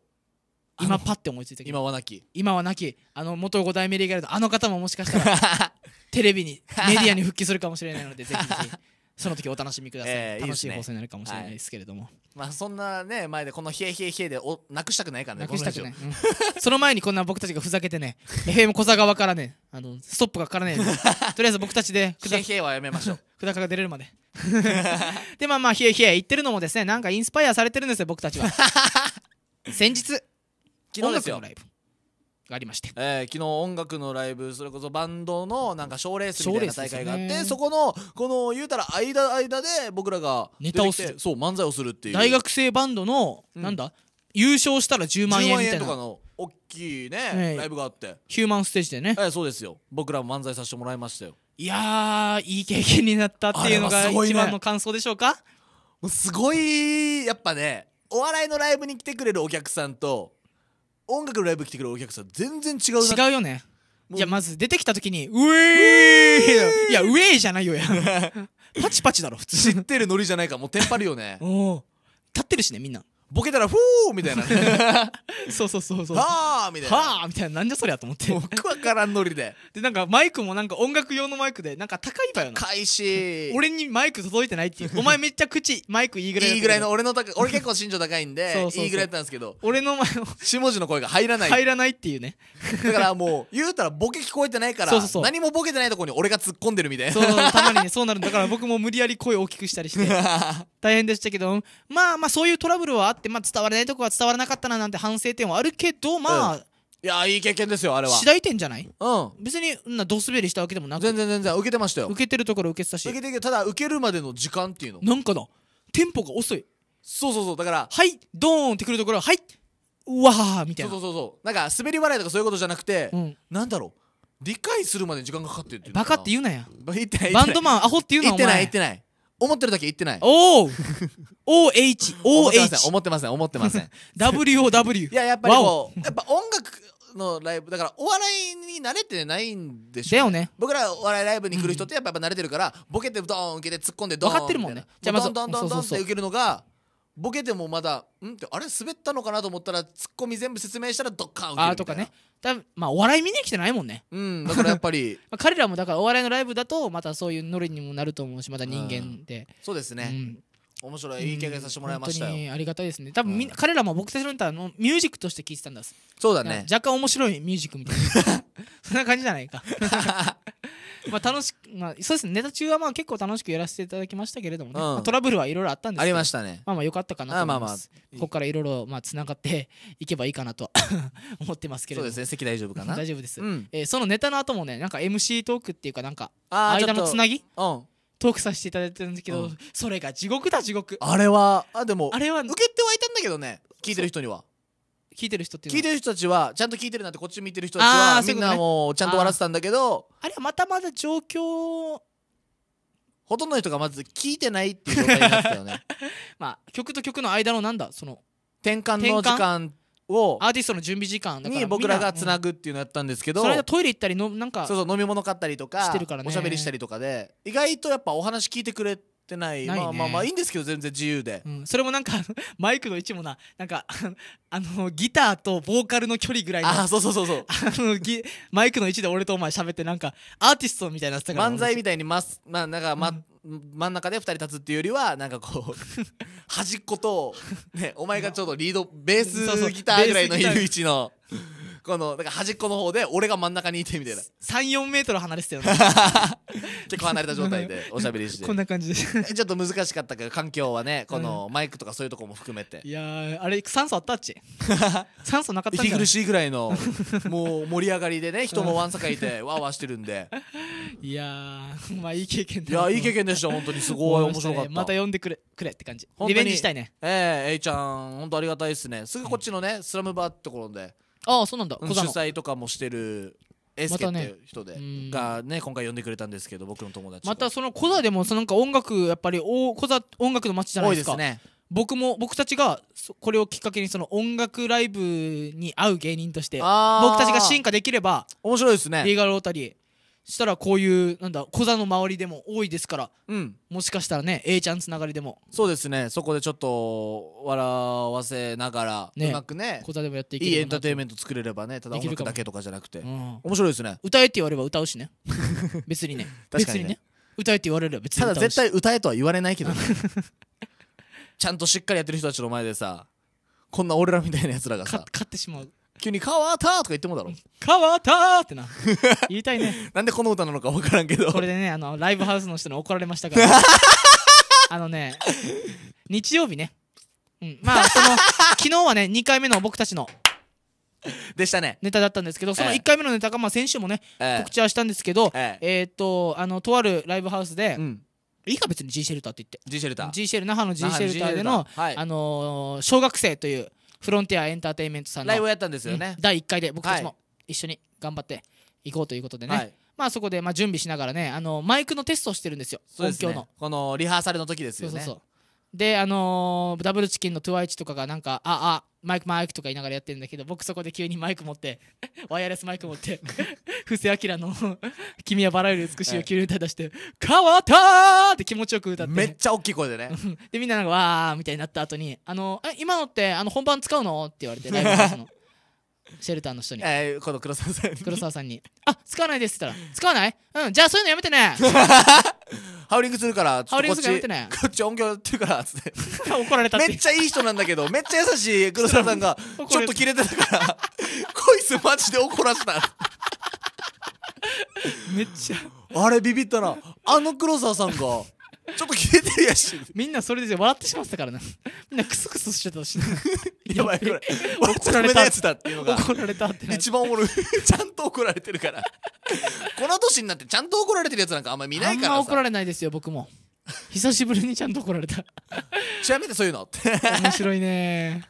今パッて思いついたけど今はなき今はなきあの元5代目リーガルのあの方ももしかしたら テレビにメディアに復帰するかもしれないのでぜひぜひその時お楽しみください、えー、楽しい放送になるかもしれないですけれども、いいねはい、まあそんなね前でこの「冷え冷え冷えで」おなくしたくないからねなくしたくない、うん、その前にこんな僕たちがふざけてね FM 小沢からねあのストップがかからねえ とりあえず僕たちで「冷え冷え」はやめましょう札から出れるまで でまあまあ冷え冷え言ってるのもですねなんかインスパイアされてるんですよ僕たちは先日昨日ですよ音楽のライブがありまして、えー、昨日音楽のライブそれこそバンドのなんか賞レースみたいな大会があって、ね、そこのこの言うたら間間で僕らがネタをするそう漫才をするっていう大学生バンドの、うん、なんだ優勝したら10万円みたいなとかの大きいね、ライブがあってヒューマンステージでね、えー、そうですよ僕らも漫才させてもらいましたよいやいい経験になったっていうのが、一番の感想でしょうかすごいやっぱねお笑いのライブに来てくれるお客さんと音楽のライブ来てくるお客さん全然違う違うよねもういやまず出てきた時に「ウェーイ!」いや「ウェーイ!」じゃないよや パチパチだろ普通知ってるノリじゃないかもうテンパるよね お立ってるしねみんなボケたらフーみたいな そうそうそうそうはあみたいなはあみたいななんじゃそりゃと思って僕はからんノリででなんかマイクもなんか音楽用のマイクでなんか高いばよな高いし俺にマイク届いてないっていうお前めっちゃ口マイクいいぐらいいいぐらいの俺の高俺結構身長高いんで いいぐらいだったんですけど俺の前の下地の声が入らない入らないっていうねだからもう言うたらボケ聞こえてないから何もボケてないとこに俺が突っ込んでるみたいなそうたまにねそうなるんだから僕も無理やり声大きくしたりして 大変でしたけどまあまあそういうトラブルはあっってまあ伝わらないとこは伝わらなかったななんて反省点はあるけどまあ、うんいやいい経験ですよあれは次第点じゃないうん別になどすべりしたわけでもなく全然全然受けてましたよ受けてるところ受けてたし受けてるけどただ受けるまでの時間っていうのなんかなテンポが遅いそうそうそうだからはいドーンってくるところははいうわーみたいなそうそうそうなんか滑り笑いとかそういうことじゃなくて、うん、なんだろう理解するまで時間がかかってるってうバカって言うなやバンドマンアホって言うな言ってない言ってない思ってるだけ言ってないお お OH 思ってません思ってません思ってません WOW いややっぱりこうやっぱ音楽のライブだからお笑いに慣れてないんでしょだよね僕らお笑いライブに来る人ってやっぱ慣れてるから、ボケてドーン受けて突っ込んでドーン分かってるもんねじゃあまずドンドンドンって受けるのがボケてもまだ「うん?」ってあれ滑ったのかなと思ったらツッコミ全部説明したらドッカーンあとかね多分まあお笑い見に来てないもんねうんだからやっぱり彼らもだからお笑いのライブだとまたそういうノリにもなると思うしまた人間で、そうですうね、ん面白いいい経験させてもらいました本当にありがたいですね多分みんな、彼らも僕たちの歌のミュージックとして聴いてたんですそうだね若干面白いミュージックみたいな そんな感じじゃないか まあ楽しまあそうですねネタ中はまあ結構楽しくやらせていただきましたけれどもね、うんまあ、トラブルはいろいろあったんですけどありましたねまあまあ良かったかなと思いますここからいろいろまあつながっていけばいいかなと 思ってますけれどもそうですね席大丈夫かな大丈夫です、うん、えー、そのネタの後もねなんか MC トークっていうかなんか間のつなぎうんトークさせていただいてるんですけど、うん、それが地獄だ地獄あれはあでもあれは受けてはいたんだけどね聞いてる人には聞いてる人っていう聞いてる人たちはちゃんと聞いてるなんてこっち見てる人たちはみんなもうちゃんと笑ってたんだけどあれはまたまだ状況ほとんどの人がまず聞いてないっていう状態になったよね まあ曲と曲の間のなんだその転換の時間をアーティストの準備時間に僕らがつなぐ、っていうのやったんですけど、うんそれでトイレ行ったりのなんかそうそう飲み物買ったりとかしてるからねおしゃべりしたりとかで意外とやっぱお話聞いてくれってない、ね、まあまあまあいいんですけど全然自由で、うん、それもなんか マイクの位置もななんかあのギターとボーカルの距離ぐらいのあそうそうそうそう あのギマイクの位置で俺とお前喋ってなんかアーティストみたいなってたから漫才みたいにままあなんかま、うん真ん中で2人立つっていうよりはなんかこう 端っこと、ね、お前がちょっとリードベースギターぐらいのいる位置のこのなんか端っこの方で俺が真ん中にいてみたいな34メートル離れてたよね 結構離れた状態で おしゃべりしてこんな感じでちょっと難しかったけど環境はねこのマイクとかそういうとこも含めていやあれ酸素あったっち 酸素なかった息苦しいぐらいのもう盛り上がりでね人もわんさかいてわーわーしてるんでいやまあいい経験だいやいい経験でした本当にすごい面白かった、また呼んでくれくれって感じリベンジしたいねええー、ちゃん本当ありがたいですねすぐこっちのね、うん、スラムバーってところでああそうなんだ、主催とかもしてるエスケっていう人で、ね、がね今回呼んでくれたんですけど僕の友達またそのコザでもそのなんか音楽やっぱりおコザ音楽の街じゃないですか多いですね僕も僕たちがこれをきっかけにその音楽ライブに合う芸人として僕たちが進化できれば面白いですねリーガルロータリーしたらこういうなんだ小座の周りでも多いですから、うん、もしかしたらね A ちゃんつながりでもそうですねそこでちょっと笑わせながら、ね、うまくね小座でもやっていけいいエンターテインメント作れればねただ音楽だけとかじゃなくて、うん、面白いですね歌えって言われば歌うしね 別にね確かにね、ね、歌えって言われれば別にただ絶対歌えとは言われないけどねちゃんとしっかりやってる人たちの前でさこんな俺らみたいなやつらがさ勝ってしまう急に「った!」とか言ってもだろ「川わってな 言いたいねなんでこの歌なのか分からんけどこれでねあのライブハウスの人に怒られましたから あのね日曜日ね、うん、まあその 昨日はね2回目の僕たちのでしたねネタだったんですけどその1回目のネタが、まあ、先週もね、ええ、告知はしたんですけど、ええー、っとあのとあるライブハウスで、うんいいか別に G シェルターって言って G シェルター G シェル那覇の G シェルターでの、はい、あのー、小学生というフロンティアエンターテインメントさんのライブをやったんですよね、うん第1回で僕たちも一緒に頑張っていこうということでね、はいまあそこでまあ準備しながらねあのマイクのテストをしてるんですよそう音響のこのリハーサルの時ですそようねそうそうであのー、ダブルチキンのイチとかがなんか「ああマイクマイク」とか言いながらやってるんだけど僕そこで急にマイク持って ワイヤレスマイク持って 布施明の「君はバラより美しい」を急に歌出して「変わった!」って気持ちよく歌ってめっちゃ大きい声でねでみんななんか「わー」みたいになった後に「あのに「え今のってあの本番使うの?」って言われてライブの。シェルターの人に、えー、この黒沢さんに黒沢さんに「あ使わないです」って言ったら「使わないうんじゃあそういうのやめてね」ハウリングするからハウリングするからやめてねこっち音響ってるからっつって 怒られためっちゃいい人なんだけどめっちゃ優しい黒沢さんが ちょっとキレてたから「こいつマジで怒らせた」めっちゃあれビビったなあの黒沢さんが。ちょっと消えてるやしみんなそれで笑ってしまったからなみんなクスクスしてたしな やばいこれ怒られたやつだっていうのが怒られたって一番おもろい ちゃんと怒られてるからこの年になってちゃんと怒られてるやつなんかあんま見ないからあんま怒られないですよ僕も久しぶりにちゃんと怒られたちなみにそういうのって 面白いね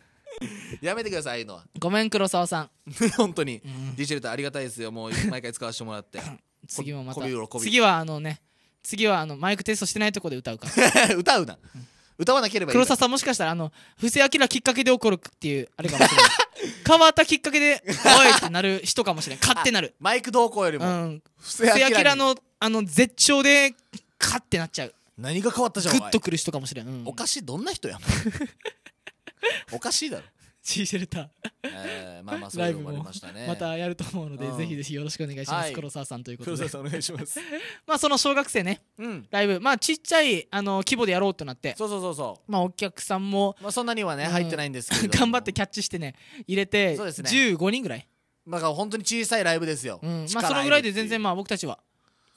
やめてくださいああいうのはごめん黒沢さん本当に、うん、ディジェルーありがたいですよもう毎回使わせてもらって次もまた次はあのね次はあのマイクテストしてないとこで歌うか 歌うな、うん、歌わなければいい黒沢さんもしかしたらあの布施明きっかけで怒るっていうあれかもしれない 変わったきっかけで「おい!」ってなる人かもしれない 勝手なるマイク動向よりも、布施明のあの絶頂でカッてなっちゃう何が変わったじゃんグッとくる人かもしれん、うん、おかしいどんな人やんおかしいだろシーシェルター、えー、まあまあそもましたねまたやると思うので、うんぜひぜひよろしくお願いします、はい黒沢さんということ黒沢さんお願いします まあその小学生ねうんライブまあちっちゃいあの規模でやろうとなってそうそうそうそまあお客さんもまあそんなにはねうん入ってないんですけど 頑張ってキャッチしてね入れてそうですね15人ぐらい、だから本当に小さいライブですよ、うんまあそのぐらいで全然まあ僕たちは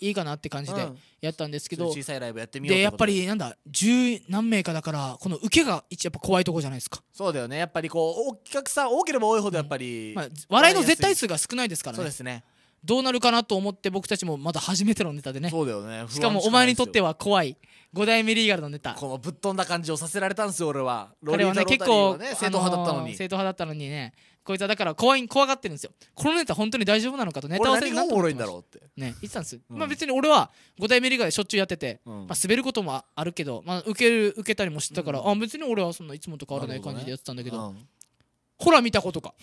いいかなって感じでやったんですけど、小さいライブやってみようでやっぱりなんだ十何名かだからこの受けが一やっぱ怖いとこじゃないですかそうだよねやっぱりこうお客さん多ければ多いほどやっぱり、うん、まあ、笑いの絶対数が少ないですからねそうですねどうなるかなと思って僕たちもまだ初めてのネタでねそうだよねしかもお前にとっては怖い5代目リーガルのネタこのぶっ飛んだ感じをさせられたんですよ俺は俺はね結構正統派だったのに正統派だったのにねこいつはだから怖い怖がってるんですよこのネタ本当に大丈夫なのかとネタ合わせになってね言ってたんです、うん、まあ別に俺は5代目リーガーでしょっちゅうやってて、うん、まあ、滑ることもあるけど、まあ、受ける受けたりもしてたから、うん、あ別に俺はそんないつもと変わらない感じでやってたんだけど、ね、ほら見たことか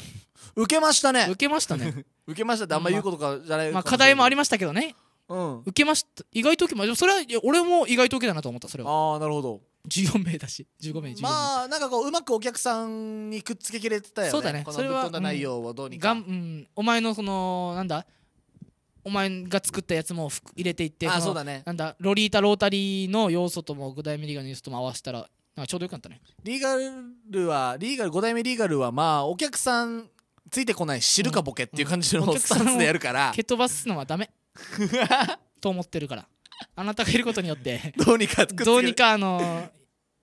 受けましたね受けましたね 受けましたってあんま言うことかじゃない、まあ、課題もありましたけどねうん、受けました意外と受けましたそれは俺も意外と受けたなと思ったそれはああなるほど14名だし15名15名まあなんかこううまくお客さんにくっつけきれてたよねそうだねこのぶっ飛んだ内容をどうにか、うん、お前のそのなんだお前が作ったやつも入れていってあそうだねなんだロリータロータリーの要素とも5代目リーガルの要素とも合わせたらなんかちょうどよかったねリーガルはリーガル5代目リーガルはまあお客さんついてこない知るかボケっていう感じの、スタンスでやるから蹴飛ばすのはダメ と思ってるからあなたがいることによってどうにかどうにかあの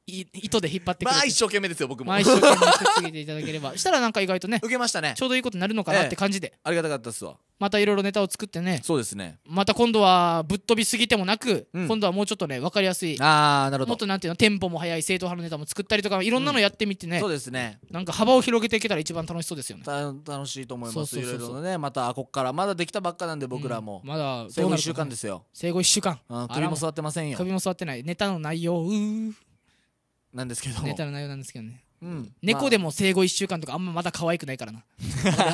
糸で引っ張ってくれてまあ一生懸命ですよ僕もまあ一生懸命くっけていただければ したらなんか意外とね受けましたねちょうどいいことになるのかなって感じで、ええ、ありがたかったっすわまたいろいろネタを作ってねそうですねまた今度はぶっ飛びすぎてもなく、うん、今度はもうちょっとね分かりやすいああなるほどもっとなんていうのテンポも速い正統派のネタも作ったりとかいろんなのやってみてね、うん、そうですねなんか幅を広げていけたら一番楽しそうですよね楽しいと思いますいろいろねまたこっからまだできたばっかなんで僕らも、うん、まだ生後1週間ですよ生後1週間首も座ってませんよ首も座ってないネタの内容うーなんですけどネタの内容なんですけどね、うん、猫でも生後1週間とかあんままだ可愛くないからな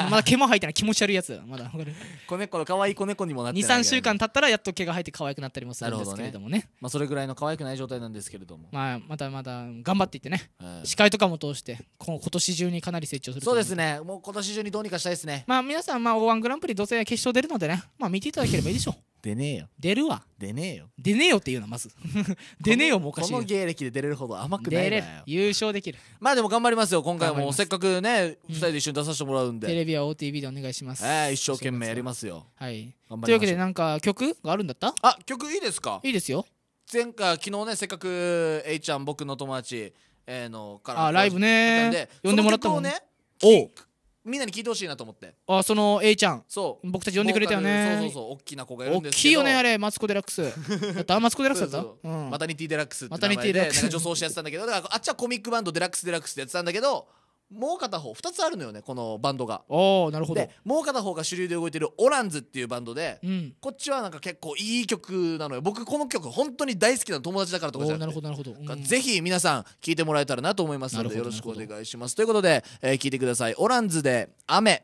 まだ毛も生えてない気持ち悪いやつまだ子猫の可愛い子猫にもなって23週間経ったらやっと毛が生えて可愛くなったりもするんですけれどもね、ね、まあ、それぐらいの可愛くない状態なんですけれども、まあ、まだまだ頑張っていってね、えー、司会とかも通して今年中にかなり成長するそうですねもう今年中にどうにかしたいですねまあ皆さんまあ O−1 グランプリどうせ決勝出るのでねまあ見ていただければいいでしょう出ねえよ出るわ出ねえよ出ねえよっていうのはまず 出ねえよもおかしいこの芸歴で出れるほど甘くない優勝できるまあでも頑張りますよ今回もせっかくね2人で一緒に出させてもらうんで、テレビは OTV でお願いしますええ一生懸命やりますよはいというわけでなんか曲があるんだったあ曲いいですかいいですよ前回昨日ねせっかく A ちゃん僕の友達、えー、のからあライブね呼んでもらったもんねおみんなに聞いてほしいなと思ってあその A ちゃんそう僕たち呼んでくれたよねそうそうそう大きな子がいるんです大きいよねあれマツコ・デラックスだったあマツコ・デラックスだったマタニティ・デラックスって名前で女装してやってたんだけどだからあっちはコミックバンドデラックス・デラックスってやってたんだけどもう片方2つあるのよねこのバンドがおなるほどでもう片方が主流で動いてるオランズっていうバンドで、うん、こっちはなんか結構いい曲なのよ僕この曲本当に大好きな友達だからとかじゃなくてなるほどなるほど、うん、皆さん聴いてもらえたらなと思いますのでよろしくお願いしますということで、えー、聞いてくださいオランズで雨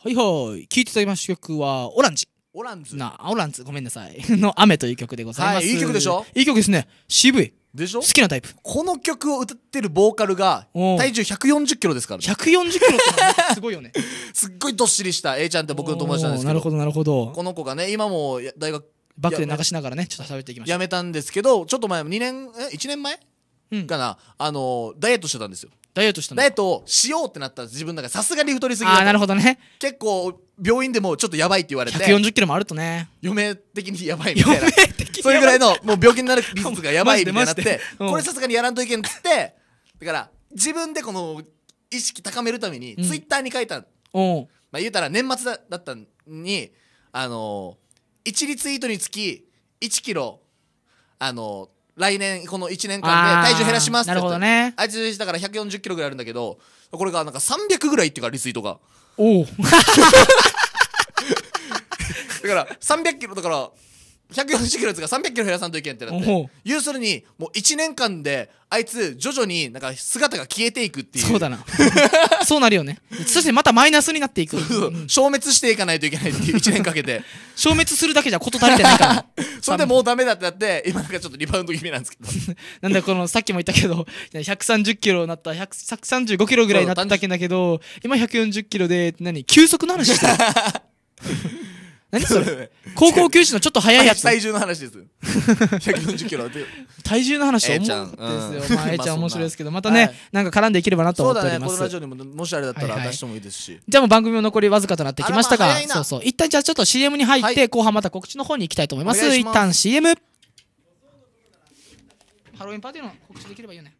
はいはい。聴いていただきました曲は、オランジ。オランズ。な、オランズ、ごめんなさい。の、雨という曲でございます。はい、いい曲でしょいい曲ですね。渋い。でしょ好きなタイプ。この曲を歌ってるボーカルが、体重140キロですからね。140キロってすごいよね。すっごいどっしりした A ちゃんって僕の友達なんですけど。なるほど、なるほど。この子がね、今も大学。バックで流しながらね、ちょっと喋っていきました。やめたんですけど、ちょっと前、2年、え ?1 年前、うん、かな、あの、ダイエットしてたんですよ。ダイエットしたダイエットをしようってなった自分だからさすがに太りすぎああなるほどね結構病院でもちょっとやばいって言われて140キロもあるとね余命的にやばいみたいなそれぐらいのもう病気になる技術がやばいってなって、これさすがにやらんといけんっつってだから自分でこの意識高めるためにツイッターに書いた、うん、まあ言うたら年末だだったにあのー、1リツイートにつき1キロあのー来年この1年間で体重減らしますってなるほどねあいつだから1 4 0キロぐらいあるんだけどこれがなんか300ぐらいっていうかリツイートがおお だから300キロだから140キロのやつが300キロ減らさんといけんってなって要するにもう1年間であいつ徐々になんか姿が消えていくっていうそうだな そうなるよねそしてまたマイナスになっていくそううん消滅していかないといけないっていう1年かけて 消滅するだけじゃ事足りてないから それでもうダメだってなって今なんかちょっとリバウンド気味なんですけどなんだこのさっきも言ったけど130キロになった1 3 5キロぐらいになっただけだけど今140キロで何急速の話してる何それ 高校球児のちょっと早いやつ体重の話です140 キロ体重の話と思うんですよ、まあ、ちゃん面白いですけどまたね、なんか絡んでいければなと思っておりますそうだねこのラジオにももしあれだったら出してもいいですし、じゃあもう番組も残りわずかとなってきましたが、そうそう一旦じゃあちょっと CM に入って、後半また告知の方に行きたいと思いますいます一旦 CM ハロウィンパーティーの告知できればいいよね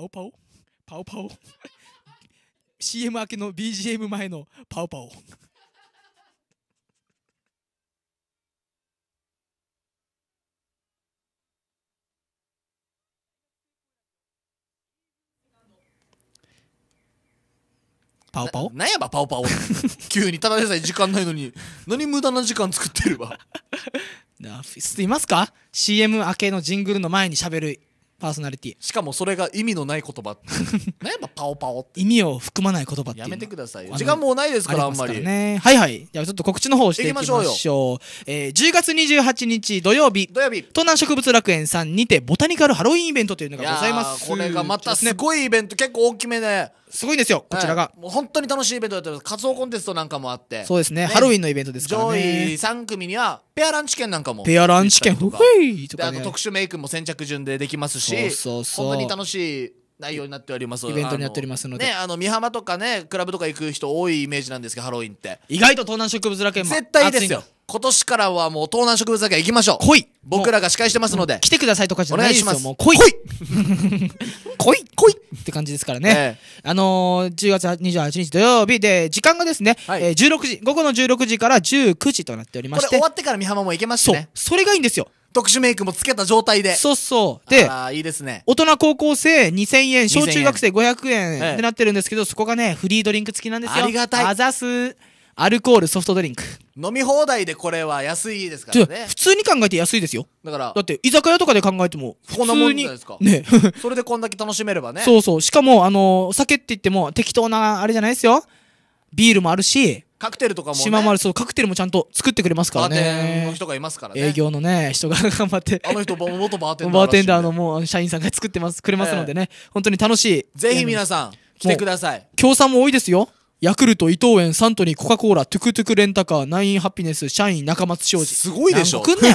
パオパオパオパオ CM 明けの BGM 前のパオパオパオパオなんやばパオパオ急にただでさえ時間ないのに何無駄な時間作ってるわ ないますか CM 明けのジングルの前にしゃべるパーソナリティしかもそれが意味のない言葉何 やっぱパオパオって意味を含まない言葉ってやめてください時間もうないですからあんまりねはいはいじゃあちょっと告知の方していきましょうしえー、10月28日土曜日土曜日東南植物楽園さんにてボタニカルハロウィンイベントというのがございますこれがまたすごいイベント結構大きめで、ねすごいんですよこちらが、はい、もう本当に楽しいイベントだったんです仮コンテストなんかもあってそうですね、ね、ハロウィンのイベントですからね上位3組にはペアランチ券なんかもペアランチ券といとか、ね、あと特殊メイクも先着順でできますしそうそう本当に楽しい内容になっておりますイベントになっておりますのでねあの美浜とかねクラブとか行く人多いイメージなんですけどハロウィンって意外と東南植物楽園も絶対ですよ今年からはもう東南植物だけ行きましょう。来い僕らが司会してますので。来てくださいとかじゃないですよ。お願いしますもう来い来い 来い来いって感じですからね。えあのー、10月28日土曜日で、時間がですね、はい、えー、16時、午後の16時から19時となっておりまして。これ終わってから美浜も行けますしね。そう。それがいいんですよ。特殊メイクもつけた状態で。そうそう。で、いいですね。大人高校生2000円、小中学生500円ってなってるんですけど、ええ、そこがね、フリードリンク付きなんですよ。ありがたい。あざす。アルコールソフトドリンク飲み放題でこれは安いですからね普通に考えて安いですよだからだって居酒屋とかで考えても普通にね それでこんだけ楽しめればね そうそうしかもあの酒って言っても適当なあれじゃないですよビールもあるしカクテルとかも、ね、島丸そうカクテルもちゃんと作ってくれますからねバーテンの人がいますからね営業のね人が頑張ってあの人元バーテンダー、ね、バーテンダーのもう社員さんが作ってますくれますのでね、えー、本当に楽しいぜひ皆さん来てください協賛も多いですよヤクルト、伊藤園、サントリー、コカ・コーラ、トゥクトゥクレンタカー、ナインハピネス、社員、中松商事。すごいでしょ。来んねよ。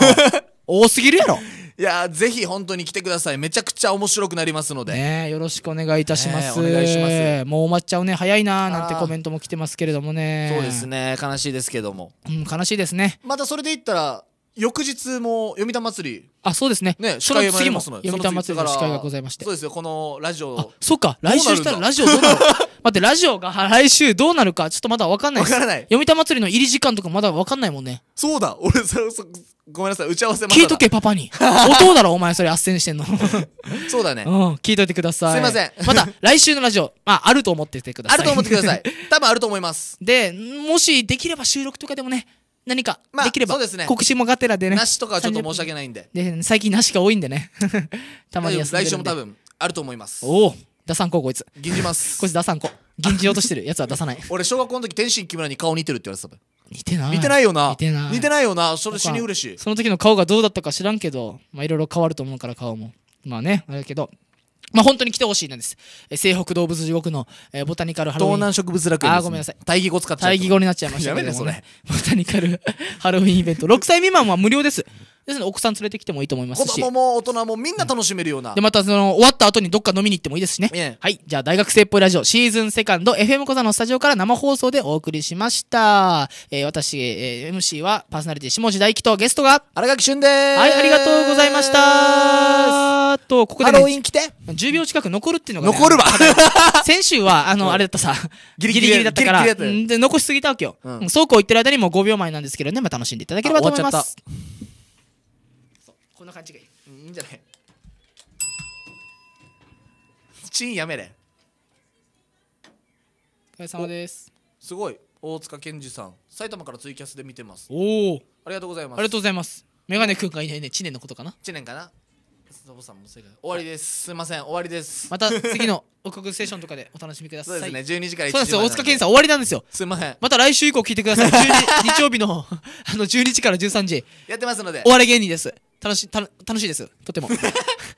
多すぎるやろ。いやぜひ本当に来てください。めちゃくちゃ面白くなりますので。ねよろしくお願いいたします。ね、お願いします。もう終わっちゃうね。早いなーなんてコメントも来てますけれどもね。そうですね。悲しいですけども。うん、悲しいですね。またそれで言ったら、翌日も読谷祭りあそうですねね初会も次も読谷祭りの司会がございましてそうですよこのラジオあそうか来週したらラジオどうなる 待ってラジオが 来週どうなるかちょっとまだ分かんないです読谷祭りの入り時間とかまだ分かんないもんねそうだ俺そそごめんなさい打ち合わせまだ聞いとけパパに音 だろお前それ斡旋してんのそうだねうん聞いといてくださいすいませんまた来週のラジオまああると思っててくださいあると思ってください多分あると思いますでもしできれば収録とかでもね何かできれば、まあ、そうですね告知もがてらでねしとかはちょっと申し訳ないんで で最近なしが多いんでね たまに休んで来週も多分あると思いますおお出さんここいつ銀じます こいつ出さんこ銀じようとしてるやつは出さない俺小学校の時天心木村に顔似てるって言われてた似てない似てないよな似てない似てないよなそれ死に嬉しいその時の顔がどうだったか知らんけどまあいろいろ変わると思うから顔もまあねあれけどまあ、本当に来てほしいなんです。えー、西北動物地獄の、えー、ボタニカルハロウィン。東南植物楽園、ね、あ、ごめんなさい。大義語使っちゃった。大義語になっちゃいましたけど、ね、やめね、それ。ボタニカルハロウィンイベント。6歳未満は無料です。ですので、奥さん連れてきてもいいと思いますし。子供も大人もみんな楽しめるような。うん、で、またその、終わった後にどっか飲みに行ってもいいですしね。はい。じゃあ、大学生っぽいラジオ、シーズンセカンド、FM 小座のスタジオから生放送でお送りしました。えー、私、えー、MC は、パーソナリティ、下地大輝とゲストが、荒垣俊です。はい、ありがとうございました。と、ここで、ね、ハロウィン来て ?10 秒近く残るっていうのが、ね、残るわ先週は、あの、あれだったさ、ギリギリギリだったから、ギリギリで残しすぎたわけよ。うん、そうこう言ってる間にも5秒前なんですけどね、まあ、楽しんでいただければと思います。勘違い、うん、いいんじゃないチンやめれお疲れ様ですすごい大塚健二さん埼玉からツイキャスで見てますおおありがとうございますありがとうございますメガネくんがいないね知念のことかな知念かなサボさんも正解終わりですすいません終わりですまた次の「王国ステーション」とかでお楽しみくださいそうですね12時から1時そうです大塚健さん終わりなんですよすみませんまた来週以降聞いてください 日曜日のあの12時から13時やってますので終わり芸人です楽しい楽しいですとても